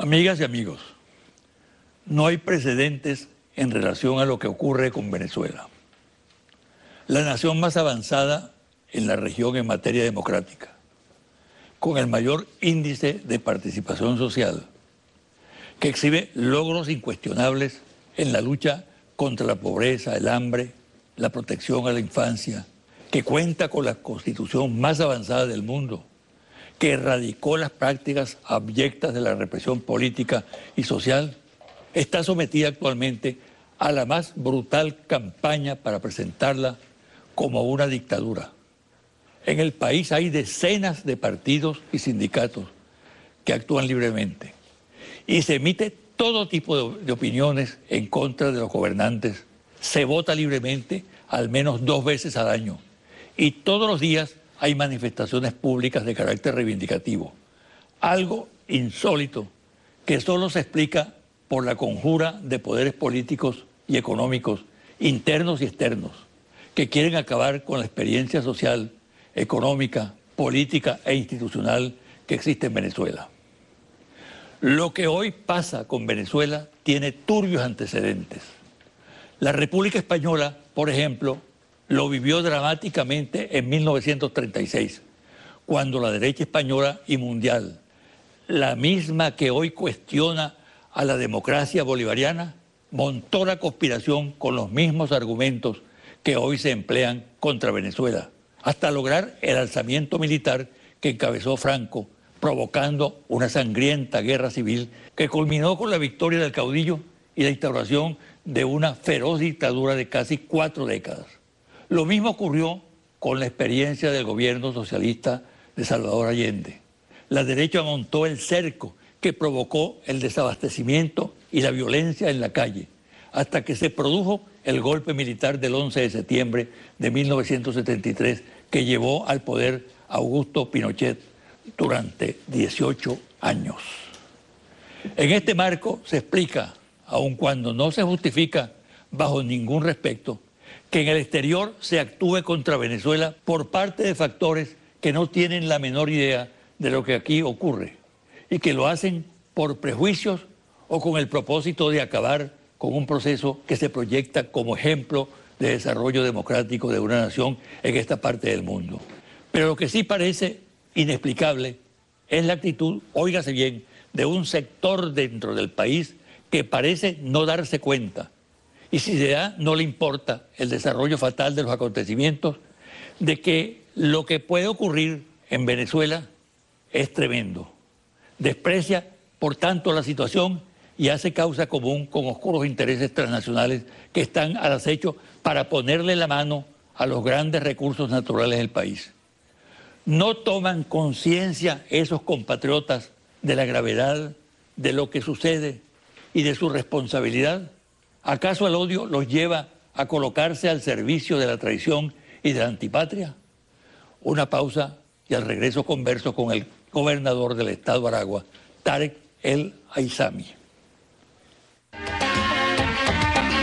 Amigas y amigos, no hay precedentes en relación a lo que ocurre con Venezuela. La nación más avanzada en la región en materia democrática, con el mayor índice de participación social, que exhibe logros incuestionables en la lucha contra la pobreza, el hambre, la protección a la infancia, que cuenta con la constitución más avanzada del mundo, que erradicó las prácticas abyectas de la represión política y social, está sometida actualmente a la más brutal campaña para presentarla como una dictadura. En el país hay decenas de partidos y sindicatos que actúan libremente y se emite todo tipo de, opiniones en contra de los gobernantes. Se vota libremente al menos dos veces al año y todos los días hay manifestaciones públicas de carácter reivindicativo. Algo insólito que solo se explica por la conjura de poderes políticos y económicos, internos y externos, que quieren acabar con la experiencia social, económica, política e institucional que existe en Venezuela. Lo que hoy pasa con Venezuela tiene turbios antecedentes. La República Española, por ejemplo, lo vivió dramáticamente en 1936, cuando la derecha española y mundial, la misma que hoy cuestiona a la democracia bolivariana, montó la conspiración con los mismos argumentos que hoy se emplean contra Venezuela, hasta lograr el alzamiento militar que encabezó Franco, provocando una sangrienta guerra civil que culminó con la victoria del caudillo y la instauración de una feroz dictadura de casi cuatro décadas. Lo mismo ocurrió con la experiencia del gobierno socialista de Salvador Allende. La derecha montó el cerco que provocó el desabastecimiento y la violencia en la calle, hasta que se produjo el golpe militar del 11 de septiembre de 1973 que llevó al poder a Augusto Pinochet durante 18 años. En este marco se explica, aun cuando no se justifica bajo ningún respecto, que en el exterior se actúe contra Venezuela por parte de factores que no tienen la menor idea de lo que aquí ocurre y que lo hacen por prejuicios o con el propósito de acabar con un proceso que se proyecta como ejemplo de desarrollo democrático de una nación en esta parte del mundo. Pero lo que sí parece inexplicable es la actitud, óigase bien, de un sector dentro del país que parece no darse cuenta y si se da, no le importa el desarrollo fatal de los acontecimientos, de que lo que puede ocurrir en Venezuela es tremendo. Desprecia, por tanto, la situación y hace causa común con oscuros intereses transnacionales que están al acecho para ponerle la mano a los grandes recursos naturales del país. No toman conciencia esos compatriotas de la gravedad de lo que sucede y de su responsabilidad ¿Acaso el odio los lleva a colocarse al servicio de la traición y de la antipatria? Una pausa y al regreso converso con el gobernador del estado Aragua, Tarek El Aizami.